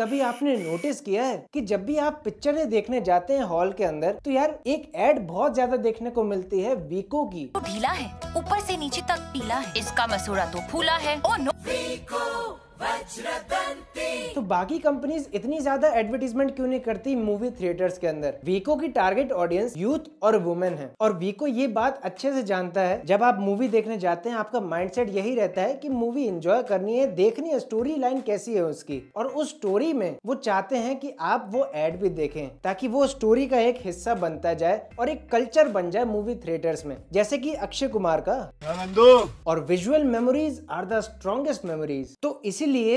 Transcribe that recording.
कभी आपने नोटिस किया है कि जब भी आप पिक्चरें देखने जाते हैं हॉल के अंदर तो यार एक एड बहुत ज्यादा देखने को मिलती है वीको की वो ढीला है ऊपर से नीचे तक पीला है इसका मसूरा तो फूला है ओ नो वीको तो बाकी कंपनीज इतनी ज्यादा एडवर्टीजमेंट क्यों नहीं करती मूवी थिएटर्स के अंदर वीको की टारगेट ऑडियंस यूथ और वुमेन है और वीको ये बात अच्छे से जानता है जब आप मूवी देखने जाते हैं आपका माइंडसेट यही रहता है कि मूवी एंजॉय करनी है देखनी है स्टोरी लाइन कैसी है उसकी और उस स्टोरी में वो चाहते हैं कि आप वो एड भी देखें ताकि वो स्टोरी का एक हिस्सा बनता जाए और एक कल्चर बन जाए मूवी थिएटर्स में जैसे की अक्षय कुमार का और visual memories are the strongest memories तो इसीलिए